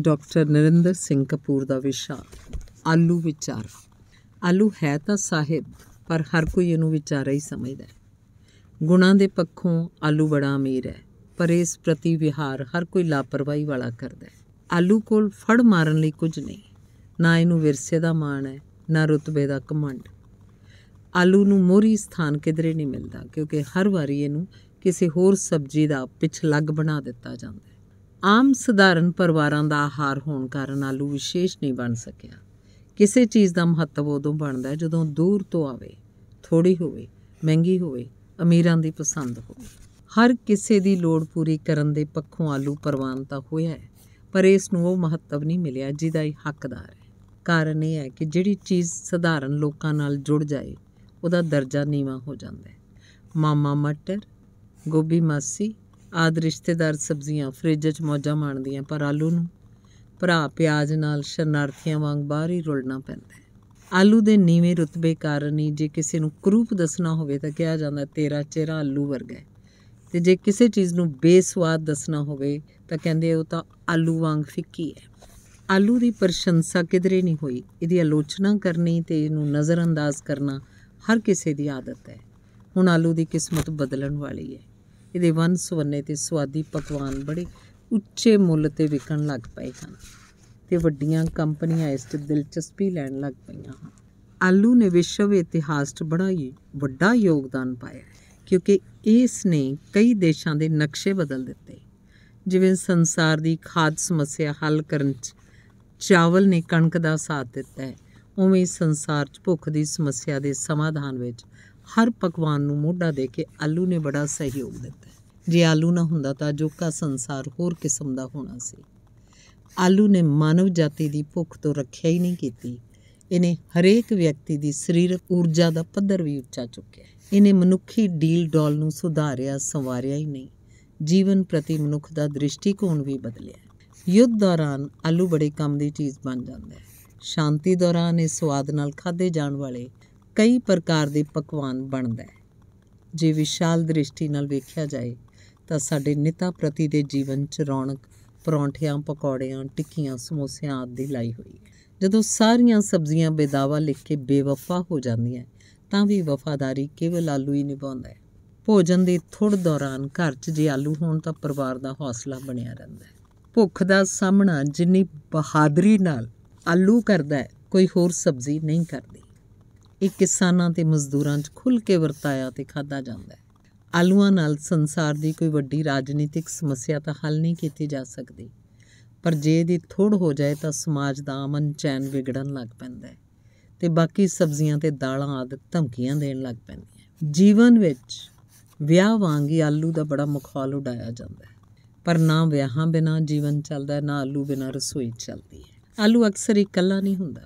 doctor Narinder Singh Kapoor ਦਾ ਵਿਸ਼ਾ ਆਲੂ ਵਿਚਾਰ ਆਲੂ ਹੈ ਤਾਂ ਸਾਹਿਬ ਪਰ ਹਰ ਕੋਈ ਇਹਨੂੰ ਵਿਚਾਰਾ ਹੀ ਸਮਝਦਾ ਹੈ ਗੁਣਾ ਦੇ ਪੱਖੋਂ ਆਲੂ ਬੜਾ ਅਮੀਰ ਹੈ ਪਰ ਇਸ ਪ੍ਰਤੀ ਵਿਹਾਰ ਹਰ ਕੋਈ ਲਾਪਰਵਾਹੀ ਵਾਲਾ ਕਰਦਾ ਹੈ ਆਲੂ ਕੋਲ ਫੜ ਮਾਰਨ ਲਈ ਕੁਝ ਨਹੀਂ ਨਾ ਇਹਨੂੰ ਵਿਰਸੇ ਦਾ ਮਾਣ ਹੈ ਨਾ ਰਤਬੇ ਦਾ ਕਮੰਡ ਆਲੂ ਨੂੰ ਮੋਰੀ ਸਥਾਨ ਕਿਧਰੇ ਨਹੀਂ ਮਿਲਦਾ ਕਿਉਂਕਿ ਹਰ ਵਾਰੀ ਇਹਨੂੰ ਕਿਸੇ ਹੋਰ ਸਬਜ਼ੀ ਦਾ ਲੱਗ ਬਣਾ ਦਿੱਤਾ ਜਾਂਦਾ ਹੈ ਆਮ ਸਧਾਰਨ ਪਰਿਵਾਰਾਂ ਦਾ ਆਹਾਰ ਹੋਣ ਕਾਰਨ ਆਲੂ ਵਿਸ਼ੇਸ਼ ਨਹੀਂ ਬਣ ਸਕਿਆ ਕਿਸੇ ਚੀਜ਼ ਦਾ ਮਹੱਤਵ ਉਦੋਂ ਬਣਦਾ ਜਦੋਂ ਦੂਰ ਤੋਂ ਆਵੇ ਥੋੜੀ ਹੋਵੇ ਮਹਿੰਗੀ ਹੋਵੇ ਅਮੀਰਾਂ ਦੀ ਪਸੰਦ ਹੋਵੇ ਹਰ ਕਿਸੇ ਦੀ ਲੋੜ ਪੂਰੀ ਕਰਨ ਦੇ ਪੱਖੋਂ ਆਲੂ ਪਰਵਾਨ ਤਾਂ ਹੋਇਆ ਹੈ ਪਰ ਇਸ ਨੂੰ ਉਹ ਮਹੱਤਵ ਨਹੀਂ ਮਿਲਿਆ ਜਿਹਦਾ ਇਹ ਹੱਕਦਾਰ ਹੈ ਕਾਰਨ ਇਹ ਹੈ ਕਿ ਜਿਹੜੀ ਚੀਜ਼ ਸਧਾਰਨ ਲੋਕਾਂ ਨਾਲ ਜੁੜ ਜਾਏ ਉਹਦਾ ਦਰਜਾ ਨੀਵਾ ਹੋ ਜਾਂਦਾ ਹੈ ਮਾਮਾ ਮਟਰ ਗੋਭੀ ਮਾਸੀ ਆਦ ਰਿਸ਼ਤੇਦਾਰ ਸਬਜ਼ੀਆਂ ਫ੍ਰਿਜ 'ਚ ਮੌਜਾਂ ਮਾਣਦੀਆਂ ਪਰ ਆਲੂ ਨੂੰ ਭਰਾ ਪਿਆਜ਼ ਨਾਲ ਸ਼ਰਨਾਰਥੀਆਂ ਵਾਂਗ ਬਾਹਰ ਹੀ ਰੁਲਣਾ ਪੈਂਦਾ ਹੈ ਆਲੂ ਦੇ ਨੀਵੇਂ ਰੁਤਬੇ ਕਾਰਨ ਹੀ ਜੇ ਕਿਸੇ ਨੂੰ ਕਰੂਪ ਦੱਸਣਾ ਹੋਵੇ ਤਾਂ ਕਿਹਾ ਜਾਂਦਾ ਤੇਰਾ ਚਿਹਰਾ ਆਲੂ ਵਰਗਾ ਹੈ ਤੇ ਜੇ ਕਿਸੇ ਚੀਜ਼ ਨੂੰ ਬੇਸਵਾਦ ਦੱਸਣਾ ਹੋਵੇ ਤਾਂ ਕਹਿੰਦੇ ਉਹ ਤਾਂ ਆਲੂ ਵਾਂਗ ਫਿੱਕੀ ਹੈ ਆਲੂ ਦੀ ਪ੍ਰਸ਼ੰਸਾ ਕਿਧਰੇ ਨਹੀਂ ਹੋਈ ਇਹਦੀ ਆਲੋਚਨਾ ਕਰਨੀ ਤੇ ਇਹਨੂੰ ਨਜ਼ਰਅੰਦਾਜ਼ ਕਰਨਾ ਹਰ ਕਿਸੇ ਦੀ ਆਦਤ ਹੈ ਹੁਣ ਆਲੂ ਦੀ ਕਿਸਮਤ ਬਦਲਣ ਵਾਲੀ ਹੈ ਇਹਦੇ ਵਨ ਸੁਵੰਨੇ ਤੇ ਸਵਾਦੀ ਪਕਵਾਨ ਬੜੇ ਉੱਚੇ ਮੁੱਲ ਤੇ ਵਿਕਣ ਲੱਗ ਪਏ ਹਨ ਤੇ ਵੱਡੀਆਂ ਕੰਪਨੀਆਂ ਇਸ ਤੇ ਦਿਲਚਸਪੀ ਲੈਣ ਲੱਗ ਪਈਆਂ ਹਨ ਆਲੂ ਨੇ ਵਿਸ਼ਵ ਇਤਿਹਾਸ 'ਚ ਬੜਾ ਹੀ ਵੱਡਾ ਯੋਗਦਾਨ ਪਾਇਆ ਕਿਉਂਕਿ ਇਸ ਨੇ ਕਈ ਦੇਸ਼ਾਂ ਦੇ ਨਕਸ਼ੇ ਬਦਲ ਦਿੱਤੇ ਜਿਵੇਂ ਸੰਸਾਰ ਦੀ ਖਾਦ ਸਮੱਸਿਆ ਹੱਲ ਕਰਨ 'ਚ ਚਾਵਲ ਨੇ ਕਣਕ ਦਾ ਸਾਥ ਦਿੱਤਾ ਹੈ ਉਵੇਂ ਸੰਸਾਰ 'ਚ ਭੁੱਖ ਦੀ ਸਮੱਸਿਆ ਦੇ ਸਮਾਧਾਨ ਵਿੱਚ ਹਰ ਪਕਵਾਨ ਨੂੰ ਮੋਢਾ ਦੇ ਕੇ ਆਲੂ ਨੇ ਬੜਾ ਸਹਿਯੋਗ ਦਿੱਤਾ ਜੇ ਆਲੂ ਨਾ ਹੁੰਦਾ ਤਾਂ ਜੋਕਾ ਸੰਸਾਰ ਹੋਰ ਕਿਸਮ ਦਾ ਹੋਣਾ ਸੀ ਆਲੂ ਨੇ ਮਾਨਵ ਜਾਤੀ ਦੀ ਭੁੱਖ ਤੋਂ ਰੱਖਿਆ ਹੀ ਨਹੀਂ ਕੀਤੀ ਇਹਨੇ ਹਰੇਕ ਵਿਅਕਤੀ ਦੀ ਸਰੀਰਕ ਊਰਜਾ ਦਾ ਪੱਧਰ ਵੀ ਉੱਚਾ ਚੁੱਕਿਆ ਇਹਨੇ ਮਨੁੱਖੀ ਡੀਲ ਡੋਲ ਨੂੰ ਸੁਧਾਰਿਆ ਸੰਵਾਰਿਆ ਹੀ ਨਹੀਂ ਜੀਵਨ ਪ੍ਰਤੀ ਮਨੁੱਖ ਦਾ ਦ੍ਰਿਸ਼ਟੀਕੋਣ ਵੀ ਬਦਲਿਆ ਯੁੱਧ ਦੌਰਾਨ ਆਲੂ ਬੜੇ ਕੰਮ ਦੀ ਚੀਜ਼ ਬਣ ਜਾਂਦਾ ਹੈ ਸ਼ਾਂਤੀ ਦੌਰਾਨ ਇਹ ਸਵਾਦ ਨਾਲ ਖਾਦੇ ਜਾਣ ਵਾਲੇ ਕਈ ਪ੍ਰਕਾਰ ਦੇ ਪਕਵਾਨ ਬਣਦਾ ਹੈ ਜੇ ਵਿਸ਼ਾਲ ਦ੍ਰਿਸ਼ਟੀ ਨਾਲ ਵੇਖਿਆ ਜਾਏ ਤਾਂ ਸਾਡੇ ਨਿਤਾ ਪ੍ਰਤੀ ਦੇ ਜੀਵਨ 'ਚ ਰੌਣਕ ਪਰੌਂਠਿਆਂ ਪਕੌੜਿਆਂ ਟਿੱਕੀਆਂ ਸਮੋਸਿਆਂ ਆਦਿ ਦੀ ਲਾਈ ਹੋਈ ਹੈ ਜਦੋਂ ਸਾਰੀਆਂ ਸਬਜ਼ੀਆਂ ਬੇਦਾਵਾ ਲਿਖ ਕੇ ਬੇਵਫਾ ਹੋ ਜਾਂਦੀਆਂ ਤਾਂ ਵੀ ਵਫਾਦਾਰੀ ਕੇਵਲ ਆਲੂ ਹੀ ਨਿਭਾਉਂਦਾ ਹੈ ਭੋਜਨ ਦੇ ਥੋੜ ਦੌਰਾਨ ਘਰ 'ਚ ਜੇ ਆਲੂ ਹੋਣ ਤਾਂ ਪਰਿਵਾਰ ਦਾ ਹੌਸਲਾ ਬਣਿਆ ਰਹਿੰਦਾ ਹੈ ਭੁੱਖ ਦਾ ਸਾਹਮਣਾ ਜਿੰਨੀ ਬਹਾਦਰੀ ਨਾਲ ਆਲੂ ਕਰਦਾ ਹੈ ਕੋਈ ਹੋਰ ਸਬਜ਼ੀ ਨਹੀਂ ਕਰਦੀ ਇਹ ਕਿਸਾਨਾਂ ਤੇ ਮਜ਼ਦੂਰਾਂ 'ਚ ਖੁੱਲ ਕੇ ਵਰਤਾਇਆ ਤੇ ਖਾਦਾ ਜਾਂਦਾ ਹੈ ਆਲੂਆਂ ਨਾਲ ਸੰਸਾਰ ਦੀ ਕੋਈ ਵੱਡੀ ਰਾਜਨੀਤਿਕ ਸਮੱਸਿਆ ਤਾਂ ਹੱਲ ਨਹੀਂ ਕੀਤੀ ਜਾ ਸਕਦੀ ਪਰ ਜੇ ਇਹਦੀ ਥੋੜ ਹੋ ਜਾਏ ਤਾਂ ਸਮਾਜ ਦਾ ਅਮਨ ਚੈਨ ਵਿਗੜਨ ਲੱਗ ਪੈਂਦਾ ਹੈ ਤੇ ਬਾਕੀ ਸਬਜ਼ੀਆਂ ਤੇ ਦਾਲਾਂ ਆਦਿ ਧਮਕੀਆਂ ਦੇਣ ਲੱਗ ਪੈਂਦੀਆਂ ਜੀਵਨ ਵਿੱਚ ਵਿਆਹ ਵਾਂਗ ਹੀ ਆਲੂ ਦਾ ਬੜਾ ਮਖੌਲ ਉਡਾਇਆ ਜਾਂਦਾ ਹੈ ਪਰ ਨਾ ਵਿਆਹਾਂ ਬਿਨਾ ਜੀਵਨ ਚੱਲਦਾ ਨਾ ਆਲੂ ਬਿਨਾ ਰਸੋਈ ਚੱਲਦੀ ਹੈ ਆਲੂ ਅਕਸਰ ਇਕੱਲਾ ਨਹੀਂ ਹੁੰਦਾ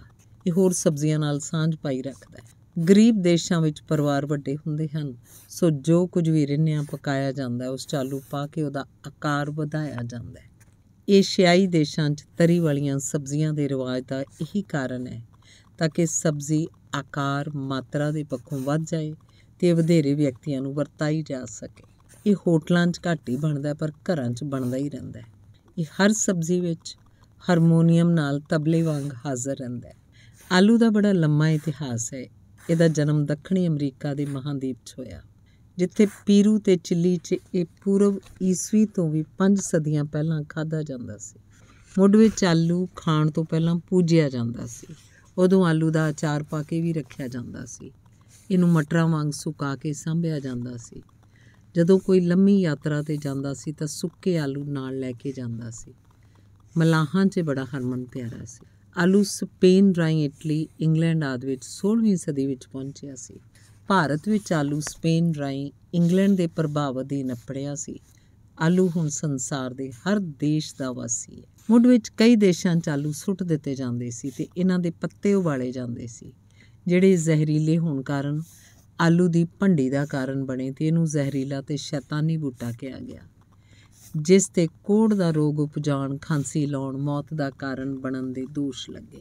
ਇਹ ਹੋਰ ਸਬਜ਼ੀਆਂ ਨਾਲ ਸਾਂਝ ਪਾਈ ਰੱਖਦਾ ਹੈ ਗਰੀਬ ਦੇਸ਼ਾਂ ਵਿੱਚ ਪਰਿਵਾਰ ਵੱਡੇ ਹੁੰਦੇ ਹਨ ਸੋ ਜੋ ਕੁਝ ਵੀ ਰਿੰਨਿਆ ਪਕਾਇਆ ਜਾਂਦਾ ਉਸ ਚਾਲੂ ਪਾ ਕੇ ਉਹਦਾ ਆਕਾਰ ਵਧਾਇਆ ਜਾਂਦਾ ਹੈ ਏਸ਼ੀਆਈ ਦੇਸ਼ਾਂ 'ਚ ਤਰੀ ਵਾਲੀਆਂ ਸਬਜ਼ੀਆਂ ਦੇ ਰਿਵਾਜ ਦਾ ਇਹੀ ਕਾਰਨ ਹੈ ਤਾਂ ਕਿ ਸਬਜ਼ੀ ਆਕਾਰ ਮਾਤਰਾ ਦੇ ਪੱਖੋਂ ਵੱਧ ਜਾਏ ਤੇ ਵਧੇਰੇ ਵਿਅਕਤੀਆਂ ਨੂੰ ਵਰਤਾਈ ਜਾ ਸਕੇ ਇਹ ਹੋਟਲਾਂ 'ਚ ਘੱਟ ਹੀ ਬਣਦਾ ਪਰ ਘਰਾਂ 'ਚ ਬਣਦਾ ਹੀ ਰਹਿੰਦਾ ਹੈ ਇਹ ਹਰ ਸਬਜ਼ੀ ਵਿੱਚ ਹਾਰਮੋਨੀਅਮ ਨਾਲ ਤਬਲੇ ਵਾਂਗ ਹਾਜ਼ਰ ਰਹਿੰਦਾ ਹੈ ਆਲੂ ਦਾ ਬੜਾ ਲੰਮਾ ਇਤਿਹਾਸ ਹੈ ਇਹਦਾ ਜਨਮ ਦੱਖਣੀ ਅਮਰੀਕਾ ਦੇ ਮਹਾਦੀਪ 'ਚ ਹੋਇਆ ਜਿੱਥੇ ਪੀਰੂ ਤੇ ਚਿੱਲੀ 'ਚ ਇਹ ਪੂਰਵ ਈਸਵੀ ਤੋਂ ਵੀ 5 ਸਦੀਆਂ ਪਹਿਲਾਂ ਖਾਦਾ ਜਾਂਦਾ ਸੀ ਮੁੱਢ ਵਿੱਚ ਆਲੂ ਖਾਣ ਤੋਂ ਪਹਿਲਾਂ ਪੂਜਿਆ ਜਾਂਦਾ ਸੀ ਉਦੋਂ ਆਲੂ ਦਾ ਅਚਾਰ ਪਾ ਕੇ ਵੀ ਰੱਖਿਆ ਜਾਂਦਾ ਸੀ ਇਹਨੂੰ ਮਟਰਾਂ ਵਾਂਗ ਸੁਕਾ ਕੇ ਸੰਭਿਆ ਜਾਂਦਾ ਸੀ ਜਦੋਂ ਕੋਈ ਲੰਮੀ ਯਾਤਰਾ ਤੇ ਜਾਂਦਾ ਸੀ ਤਾਂ ਸੁੱਕੇ ਆਲੂ ਨਾਲ ਲੈ ਕੇ ਜਾਂਦਾ ਸੀ ਮਲਾਹਾਂ 'ਚ ਬੜਾ ਹਰਮਨ ਪਿਆਰਾ ਸੀ ਆਲੂ ਸਪੇਨ ਡਰਾਈ ਇਟਲੀ ਇੰਗਲੈਂਡ ਆਦਿ ਵਿੱਚ 16ਵੀਂ ਸਦੀ ਵਿੱਚ ਪਹੁੰਚਿਆ ਸੀ ਭਾਰਤ ਵਿੱਚ ਆਲੂ ਸਪੇਨ ਡਰਾਈ ਇੰਗਲੈਂਡ ਦੇ ਪ੍ਰਭਾਵ ਦੇ ਨਪੜਿਆ ਸੀ ਆਲੂ ਹੁਣ ਸੰਸਾਰ ਦੇ ਹਰ ਦੇਸ਼ ਦਾ ਵਾਸੀ ਹੈ ਮੁੱਢ ਵਿੱਚ ਕਈ ਦੇਸ਼ਾਂ 'ਚ ਆਲੂ ਸੁੱਟ ਦਿੱਤੇ ਜਾਂਦੇ ਸੀ ਤੇ ਇਹਨਾਂ ਦੇ ਪੱਤੇ ਉਬਾਲੇ ਜਾਂਦੇ ਸੀ ਜਿਹੜੇ ਜ਼ਹਿਰੀਲੇ ਹੋਣ ਕਾਰਨ ਆਲੂ ਦੀ ਭੰਡੀ ਦਾ ਕਾਰਨ ਬਣੇ ਤੇ ਇਹਨੂੰ ਜ਼ਹਿਰੀਲਾ ਤੇ ਸ਼ੈਤਾਨੀ ਬੂਟਾ ਕਿਹਾ ਗਿਆ ਜਿਸ ਤੇ ਕੋੜ ਦਾ ਰੋਗ ਉਪਜਾਣ ਖਾਂਸੀ ਲਾਉਣ ਮੌਤ ਦਾ ਕਾਰਨ ਬਣਨ ਦੇ ਦੋਸ਼ ਲੱਗੇ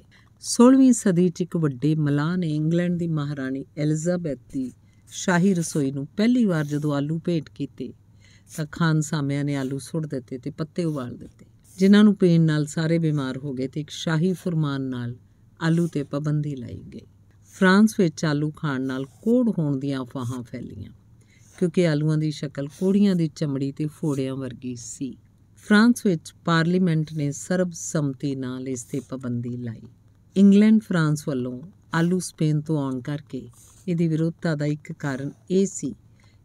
16ਵੀਂ ਸਦੀ 'ਚ ਇੱਕ ਵੱਡੇ ਮਲਾਹ ਨੇ ਇੰਗਲੈਂਡ ਦੀ ਮਹਾਰਾਣੀ ਐਲਿਜ਼ਾਬੈਥ ਦੀ ਸ਼ਾਹੀ ਰਸੋਈ ਨੂੰ ਪਹਿਲੀ ਵਾਰ ਜਦੋਂ ਆਲੂ ਭੇਟ ਕੀਤੇ ਤਾਂ ਖਾਨ ਸਾਮਿਆਂ ਨੇ ਆਲੂ ਸੁੱਟ ਦਿੱਤੇ ਤੇ ਪੱਤੇ ਉਬਾਲ ਦਿੱਤੇ ਜਿਨ੍ਹਾਂ ਨੂੰ ਪੀਣ ਨਾਲ ਸਾਰੇ ਬਿਮਾਰ ਹੋ ਗਏ ਤੇ ਇੱਕ ਸ਼ਾਹੀ ਫਰਮਾਨ ਨਾਲ ਆਲੂ ਤੇ ਪਾਬੰਦੀ ਲਾਈ ਗਈ ਫਰਾਂਸ ਵਿੱਚ ਆਲੂ ਖਾਣ ਨਾਲ ਕੋੜ ਹੋਣ ਦੀਆਂ ਅਫਵਾਹਾਂ ਫੈਲੀਆਂ ਕਿਉਂਕਿ ਆਲੂਆਂ ਦੀ ਸ਼ਕਲ ਕੋੜੀਆਂ ਦੀ ਚਮੜੀ ਤੇ ਫੋੜਿਆਂ ਵਰਗੀ ਸੀ ਫਰਾਂਸ ਵਿੱਚ ਪਾਰਲੀਮੈਂਟ ਨੇ ਸਰਬਸੰਮਤੀ ਨਾਲ ਇਸ ਤੇ ਪਾਬੰਦੀ ਲਾਈ ਇੰਗਲੈਂਡ ਫਰਾਂਸ ਵੱਲੋਂ ਆਲੂ ਸਪੇਨ ਤੋਂ ਆਉਣ ਕਰਕੇ ਇਹਦੀ ਵਿਰੋਧਤਾ ਦਾ ਇੱਕ ਕਾਰਨ ਇਹ ਸੀ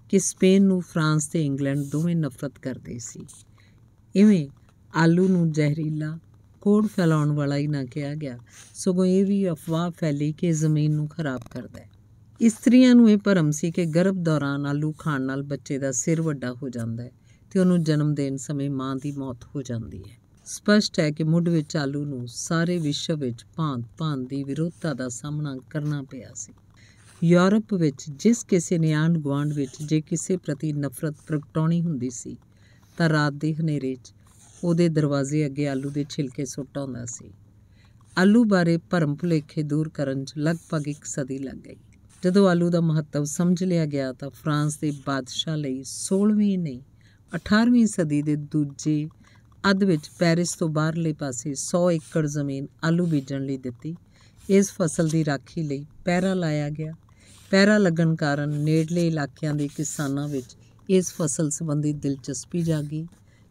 ਕਿ ਸਪੇਨ ਨੂੰ ਫਰਾਂਸ ਤੇ ਇੰਗਲੈਂਡ ਦੋਵੇਂ ਨਫ਼ਰਤ ਕਰਦੇ ਸੀ ਇਵੇਂ ਆਲੂ ਨੂੰ ਜ਼ਹਿਰੀਲਾ ਕੋੜ ਫੈਲਾਉਣ ਵਾਲਾ ਹੀ ਨਾ ਕਿਹਾ ਗਿਆ ਸਗੋਂ ਇਹ ਵੀ ਅਫਵਾਹ ਫੈਲੀ ਕਿ ਜ਼ਮੀਨ ਨੂੰ ਖਰਾਬ ਕਰਦਾ ਹੈ ਇਸਤਰੀਆਂ ਨੂੰ ਇਹ ਭਰਮ ਸੀ ਕਿ ਗਰਭ ਦੌਰਾਨ ਆਲੂ ਖਾਣ ਨਾਲ ਬੱਚੇ ਦਾ ਸਿਰ ਵੱਡਾ ਹੋ ਜਾਂਦਾ ਹੈ ਤੇ ਉਹਨੂੰ ਜਨਮ ਦੇਣ ਸਮੇਂ ਮਾਂ ਦੀ ਮੌਤ ਹੋ ਜਾਂਦੀ ਹੈ ਸਪਸ਼ਟ ਹੈ ਕਿ ਮੁੱਢ ਵਿੱਚ ਆਲੂ ਨੂੰ ਸਾਰੇ ਵਿਸ਼ਵ ਵਿੱਚ ਭਾਂਤ-ਭਾਂਤ ਦੀ ਵਿਰੋਧਤਾ ਦਾ ਸਾਹਮਣਾ ਕਰਨਾ ਪਿਆ ਸੀ ਯੂਰਪ ਵਿੱਚ ਜਿਸ ਕਿਸੇ ਨੇ ਆਂਡ ਗਵਾਂਡ ਵਿੱਚ ਜੇ ਕਿਸੇ ਪ੍ਰਤੀ ਨਫ਼ਰਤ ਪ੍ਰਗਟਾਉਣੀ ਹੁੰਦੀ ਸੀ ਤਾਂ ਰਾਤ ਦੇ ਹਨੇਰੇ 'ਚ ਉਹਦੇ ਦਰਵਾਜ਼ੇ ਅੱਗੇ ਆਲੂ ਦੇ ਛਿਲਕੇ ਸੁੱਟ ਆਉਂਦਾ ਸੀ ਆਲੂ ਬਾਰੇ ਭਰਮ ਭੁਲੇਖੇ ਦੂਰ ਕਰਨ 'ਚ ਲਗਭਗ ਇੱਕ ਸਦੀ ਲੱਗ ਗਈ ਜਦੋਂ ਆਲੂ ਦਾ ਮਹੱਤਵ ਸਮਝ ਲਿਆ ਗਿਆ ਤਾਂ ਫਰਾਂਸ ਦੇ ਬਾਦਸ਼ਾਹ ਲਈ 16ਵੀਂ ਨਹੀਂ 18ਵੀਂ ਸਦੀ ਦੇ ਦੂਜੇ ਅੱਧ ਵਿੱਚ ਪੈਰਿਸ ਤੋਂ ਬਾਹਰਲੇ ਪਾਸੇ 100 ਏਕੜ ਜ਼ਮੀਨ ਆਲੂ ਬੀਜਣ ਲਈ ਦਿੱਤੀ ਇਸ ਫਸਲ ਦੀ ਰਾਖੀ ਲਈ ਪੈਰਾ ਲਾਇਆ ਗਿਆ ਪੈਰਾ ਲੱਗਣ ਕਾਰਨ ਨੇੜਲੇ ਇਲਾਕਿਆਂ ਦੇ ਕਿਸਾਨਾਂ ਵਿੱਚ ਇਸ ਫਸਲ ਸੰਬੰਧੀ ਦਿਲਚਸਪੀ ਜਾਗੀ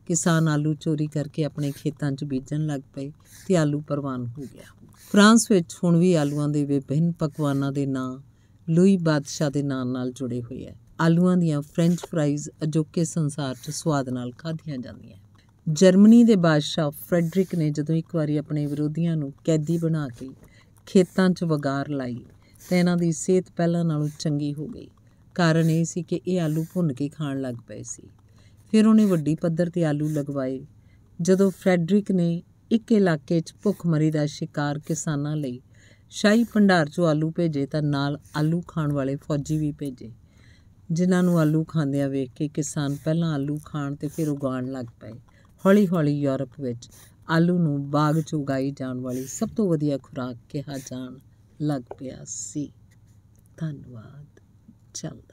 ਕਿਸਾਨ ਆਲੂ ਚੋਰੀ ਕਰਕੇ ਆਪਣੇ ਖੇਤਾਂ 'ਚ ਬੀਜਣ ਲੱਗ ਪਏ ਤੇ ਆਲੂ ਪਰਵਾਨ ਹੋ ਗਿਆ ਫਰਾਂਸ ਵਿੱਚ ਹੁਣ ਵੀ ਆਲੂਆਂ ਦੇ ਵਿਭਿੰਨ ਪਕਵਾਨਾਂ ਦੇ ਨਾਂ ਲੂਈ ਬਾਦਸ਼ਾਹ ਦੇ ਨਾਂ ਨਾਲ ਜੁੜੇ ਹੋਏ ਹੈ ਆਲੂਆਂ ਦੀਆਂ ਫ੍ਰੈਂਚ ਫ੍ਰਾਈਜ਼ ਅਜੋਕੇ ਸੰਸਾਰ 'ਚ ਸਵਾਦ ਨਾਲ ਖਾਧੀਆਂ ਜਾਂਦੀਆਂ ਜਰਮਨੀ ਦੇ ਬਾਦਸ਼ਾਹ ਫ੍ਰੈਡਰਿਕ ਨੇ ਜਦੋਂ ਇੱਕ ਵਾਰੀ ਆਪਣੇ ਵਿਰੋਧੀਆਂ ਨੂੰ ਕੈਦੀ ਬਣਾ ਕੇ ਖੇਤਾਂ 'ਚ ਵਗਾਰ ਲਾਈ ਤਾਂ ਇਹਨਾਂ ਦੀ ਸਿਹਤ ਪਹਿਲਾਂ ਨਾਲੋਂ ਚੰਗੀ ਹੋ ਗਈ ਕਾਰਨ ਇਹ ਸੀ ਕਿ ਇਹ ਆਲੂ ਭੁੰਨ ਕੇ ਖਾਣ ਲੱਗ ਪਏ ਸੀ ਫਿਰ ਉਹਨੇ ਵੱਡੀ ਪੱਧਰ ਤੇ ਆਲੂ ਲਗਵਾਏ ਜਦੋਂ ਫ੍ਰੈਡਰਿਕ ਨੇ ਇੱਕ ਇਲਾਕੇ 'ਚ ਭੁੱਖਮਰੀ ਦਾ ਸ਼ਿਕਾਰ ਕਿਸਾਨਾਂ ਲਈ ਸ਼ਾਹੀ ਭੰਡਾਰ 'ਚੋਂ ਆਲੂ ਭੇਜੇ ਤਾਂ ਨਾਲ ਆਲੂ ਖਾਣ ਵਾਲੇ ਫੌਜੀ ਵੀ ਭੇਜੇ ਜਿਨ੍ਹਾਂ ਨੂੰ ਆਲੂ ਖਾਂਦਿਆਂ ਵੇਖ ਕੇ ਕਿਸਾਨ ਪਹਿਲਾਂ ਆਲੂ ਖਾਣ ਤੇ ਫਿਰ ਉਗਾਉਣ ਲੱਗ ਪਏ ਹੌਲੀ-ਹੌਲੀ ਯੂਰਪ ਵਿੱਚ ਆਲੂ ਨੂੰ ਬਾਗ 'ਚ ਉਗਾਈ ਜਾਣ ਵਾਲੀ ਸਭ ਤੋਂ ਵਧੀਆ ਖੁਰਾਕ ਕਿਹਾ ਜਾਣ ਲੱਗ ਪਿਆ ਸੀ ਧੰਨਵਾਦ ਚਲ